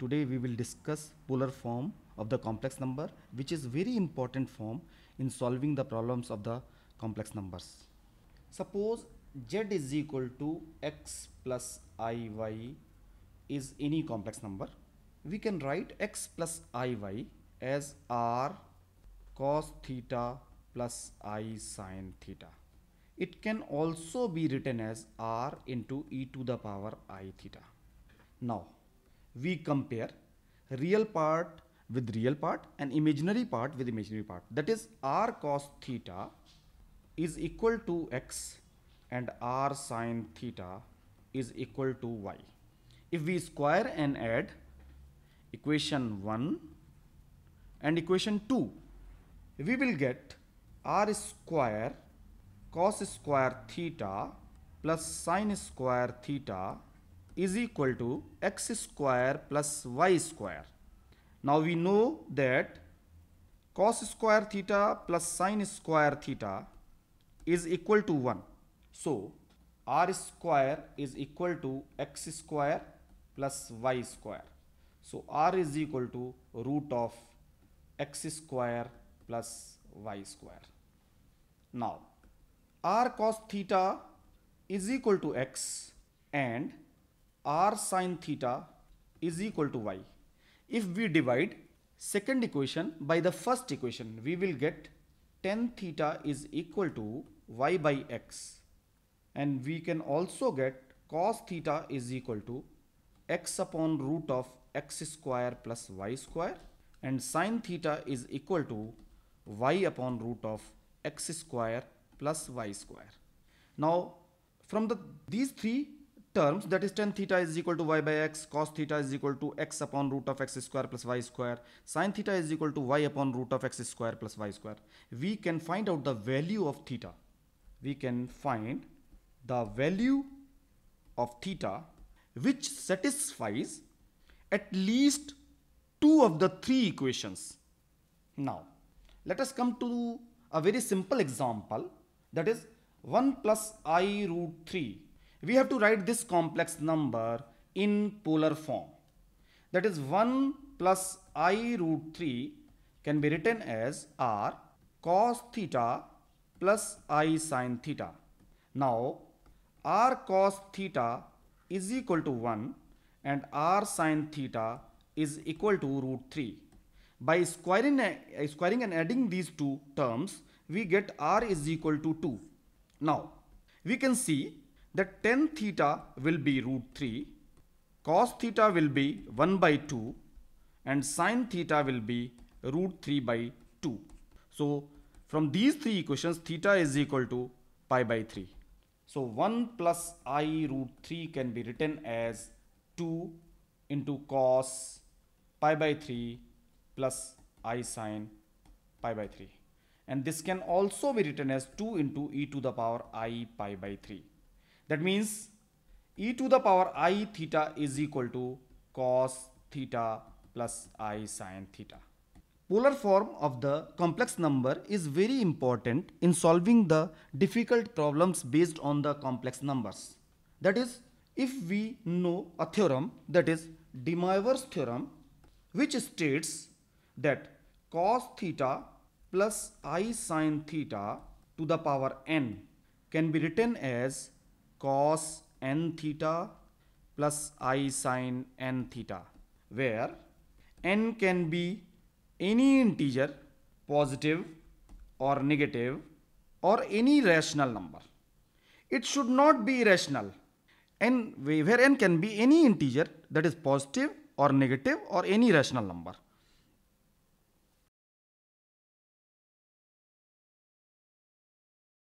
Today we will discuss polar form of the complex number which is very important form in solving the problems of the complex numbers. Suppose z is equal to x plus iy is any complex number. We can write x plus iy as r cos theta plus i sine theta. It can also be written as r into e to the power i theta. Now we compare real part with real part and imaginary part with imaginary part. That is r cos theta is equal to x and r sine theta is equal to y. If we square and add equation 1 and equation 2, we will get r square cos square theta plus sine square theta is equal to x square plus y square. Now we know that cos square theta plus sine square theta is equal to 1. So r square is equal to x square plus y square. So r is equal to root of x square plus y square. Now r cos theta is equal to x and r sine theta is equal to y. If we divide second equation by the first equation, we will get tan theta is equal to y by x. And we can also get cos theta is equal to x upon root of x square plus y square and sine theta is equal to y upon root of x square plus y square. Now from the these three terms that is tan theta is equal to y by x cos theta is equal to x upon root of x square plus y square sin theta is equal to y upon root of x square plus y square we can find out the value of theta we can find the value of theta which satisfies at least two of the three equations now let us come to a very simple example that is 1 plus i root 3 we have to write this complex number in polar form. That is 1 plus i root 3 can be written as r cos theta plus i sin theta. Now r cos theta is equal to 1 and r sin theta is equal to root 3. By squaring, uh, squaring and adding these two terms, we get r is equal to 2. Now, we can see that 10 theta will be root 3, cos theta will be 1 by 2 and sin theta will be root 3 by 2. So from these three equations theta is equal to pi by 3. So 1 plus i root 3 can be written as 2 into cos pi by 3 plus i sine pi by 3 and this can also be written as 2 into e to the power i pi by 3. That means e to the power i theta is equal to cos theta plus i sine theta. Polar form of the complex number is very important in solving the difficult problems based on the complex numbers. That is, if we know a theorem that is De Moivre's theorem which states that cos theta plus i sine theta to the power n can be written as cos n theta plus i sine n theta where n can be any integer positive or negative or any rational number. It should not be irrational n where n can be any integer that is positive or negative or any rational number.